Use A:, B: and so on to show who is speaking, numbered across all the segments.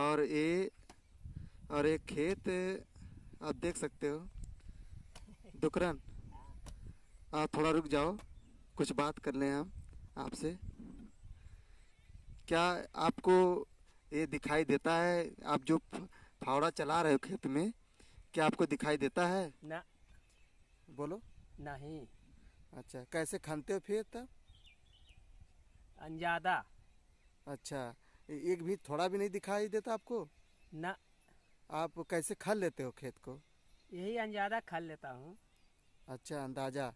A: और ये और एक खेत आप देख सकते हो दुकरन आप थोड़ा रुक जाओ कुछ बात कर लें हम आपसे क्या आपको ये दिखाई देता है आप जो फावड़ा चला रहे हो खेत में क्या आपको दिखाई देता है ना बोलो नहीं अच्छा कैसे खनते हो फिर तब अनजादा अच्छा एक भी थोड़ा भी नहीं दिखाई देता आपको ना आप कैसे खल लेते हो खेत को
B: यही अंदाजा खल लेता हूँ
A: अच्छा अंदाजा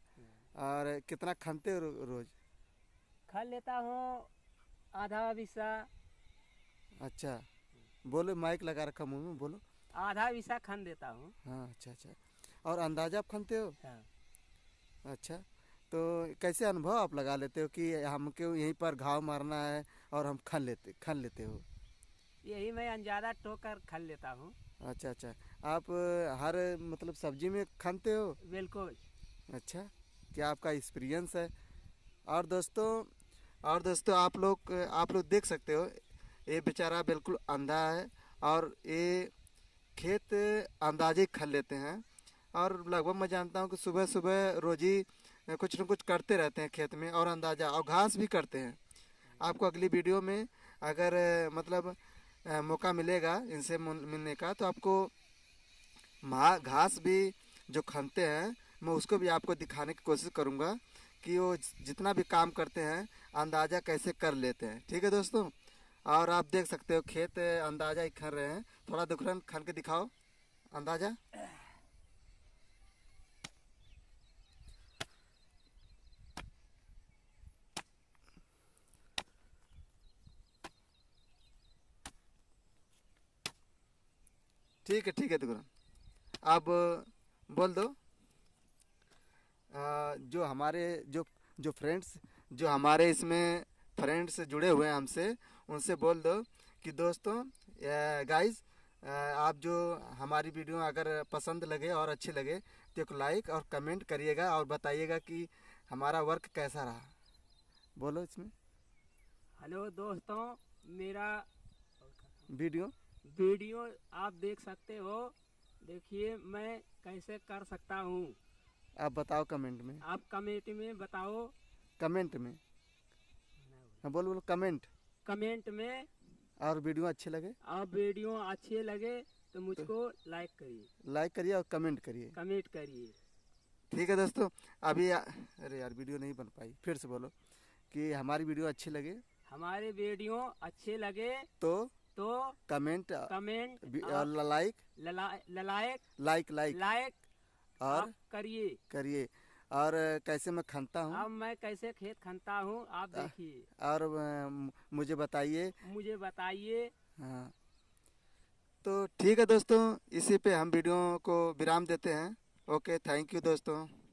A: और कितना खनते हो रो, रोज
B: खल लेता हूँ आधा विशा
A: अच्छा बोलो माइक लगा रखा मुँह में बोलो
B: आधा विशा खन देता हूँ
A: हाँ अच्छा अच्छा और अंदाजा आप खनते हो हाँ। अच्छा तो कैसे अनुभव आप लगा लेते हो कि हमको यहीं पर घाव मारना है और हम खन लेते खन लेते हो
B: यही मैं अनजादा टो कर खन लेता हूँ
A: अच्छा अच्छा आप हर मतलब सब्जी में खनते हो बिल्कुल अच्छा क्या आपका एक्सपीरियंस है और दोस्तों और दोस्तों आप लोग आप लोग देख सकते हो ये बेचारा बिल्कुल अंधा है और ये खेत अंदाजे खन लेते हैं और लगभग मैं जानता हूँ कि सुबह सुबह रोजी कुछ न कुछ करते रहते हैं खेत में और अंदाजा और घास भी करते हैं आपको अगली वीडियो में अगर मतलब मौका मिलेगा इनसे मिलने का तो आपको घास भी जो खनते हैं मैं उसको भी आपको दिखाने की कोशिश करूँगा कि वो जितना भी काम करते हैं अंदाज़ा कैसे कर लेते हैं ठीक है दोस्तों और आप देख सकते हो खेत अंदाज़ा ही खन रहे हैं थोड़ा दुखरन खन के दिखाओ अंदाज़ा ठीक है ठीक है तुकराम अब बोल दो जो हमारे जो जो फ्रेंड्स जो हमारे इसमें फ्रेंड्स जुड़े हुए हैं हमसे उनसे बोल दो कि दोस्तों गाइस आप जो हमारी वीडियो अगर पसंद लगे और अच्छी लगे तो एक लाइक और कमेंट करिएगा और बताइएगा कि हमारा वर्क कैसा रहा बोलो इसमें
B: हेलो दोस्तों मेरा वीडियो वीडियो आप देख सकते हो देखिए मैं कैसे कर सकता हूँ
A: आप बताओ कमेंट में
B: आप कमेंट में बताओ
A: कमेंट में हाँ बोलो बोलो कमेंट
B: कमेंट में
A: और वीडियो अच्छे लगे
B: और वीडियो अच्छे लगे तो मुझको तो, लाइक करिए
A: लाइक करिए और कमेंट करिए
B: कमेंट करिए
A: ठीक है दोस्तों अभी आ, अरे यार वीडियो नहीं बन पाई फिर से बोलो कि हमारी वीडियो अच्छी लगे
B: हमारे वीडियो अच्छे लगे तो तो comment comment
A: like
B: like like like like
A: और करिए करिए और uh, कैसे मैं खनता हूँ अब
B: मैं कैसे खेत खनता हूँ आप uh, देखिए
A: और uh, मुझे बताइए
B: मुझे बताइए
A: हाँ तो ठीक है दोस्तों इसी पे हम वीडियो को विराम देते हैं ओके थैंक यू दोस्तों